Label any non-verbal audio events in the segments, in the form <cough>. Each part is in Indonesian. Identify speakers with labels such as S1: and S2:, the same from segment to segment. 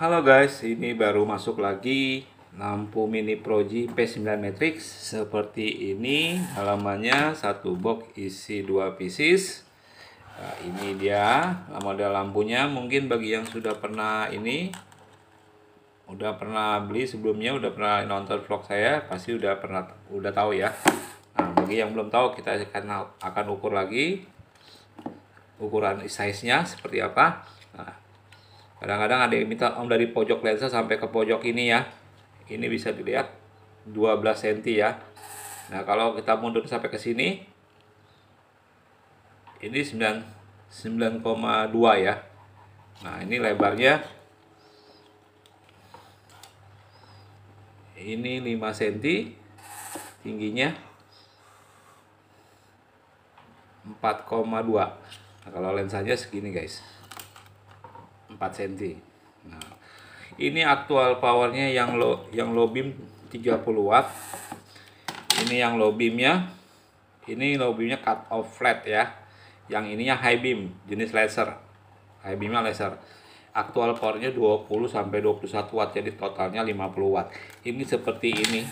S1: Halo guys, ini baru masuk lagi lampu mini Proji P9 Matrix seperti ini halamannya satu box isi dua pieces nah, ini dia model lampunya mungkin bagi yang sudah pernah ini udah pernah beli sebelumnya udah pernah nonton vlog saya pasti udah pernah udah tahu ya nah bagi yang belum tahu kita akan akan ukur lagi ukuran size nya seperti apa nah, kadang-kadang ada yang minta om dari pojok lensa sampai ke pojok ini ya ini bisa dilihat 12 cm ya nah kalau kita mundur sampai ke sini ini 9,2 ya nah ini lebarnya ini 5 cm tingginya 4,2 nah, kalau lensanya segini guys 4 cm nah, ini aktual powernya yang lo yang low beam 30 watt ini yang low beamnya ini low beamnya cut off flat ya yang ininya high beam jenis laser high beamnya laser aktual powernya 20 sampai 21 watt jadi totalnya 50 watt ini seperti ini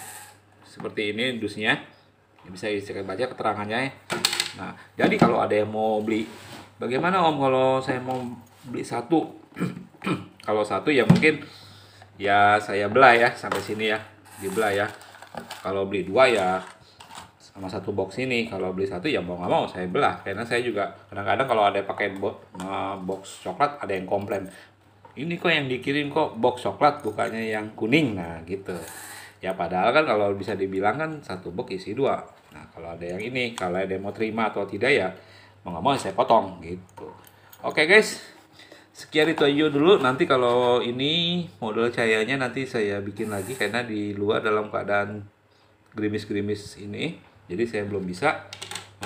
S1: seperti ini dusnya ini bisa saya baca keterangannya ya. nah jadi kalau ada yang mau beli bagaimana om kalau saya mau beli satu <clears throat> kalau satu ya mungkin ya saya belah ya sampai sini ya dibelah ya kalau beli dua ya sama satu box ini kalau beli satu ya mau nggak mau saya belah karena saya juga kadang-kadang kalau ada pakai box, box coklat ada yang komplain ini kok yang dikirim kok box coklat bukannya yang kuning nah gitu ya padahal kan kalau bisa dibilang kan satu box isi dua nah kalau ada yang ini kalau ada yang mau terima atau tidak ya mau nggak mau saya potong gitu oke guys sekian itu aja dulu nanti kalau ini model cahayanya nanti saya bikin lagi karena di luar dalam keadaan gerimis-gerimis ini jadi saya belum bisa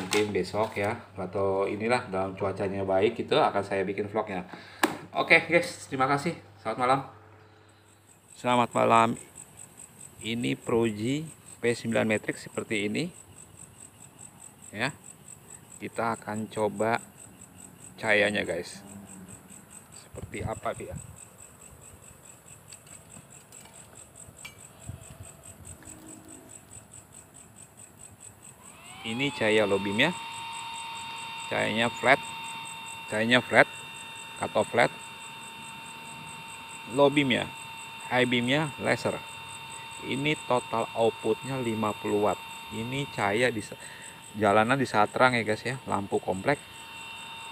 S1: mungkin besok ya atau inilah dalam cuacanya baik itu akan saya bikin vlognya oke okay, guys terima kasih selamat malam selamat malam ini Proji P9 Matrix seperti ini ya kita akan coba cahayanya guys seperti apa dia? ini cahaya lobimnya, cahayanya flat cahayanya flat kato flat Lobimnya, beam high ya. beam laser ini total outputnya 50 watt ini cahaya di jalanan di saat terang ya guys ya lampu komplek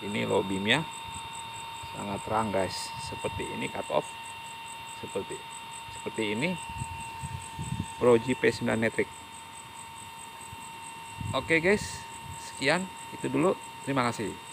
S1: ini lobimnya sangat terang guys seperti ini cut off seperti seperti ini Pro GP 9 metric oke okay guys sekian itu dulu terima kasih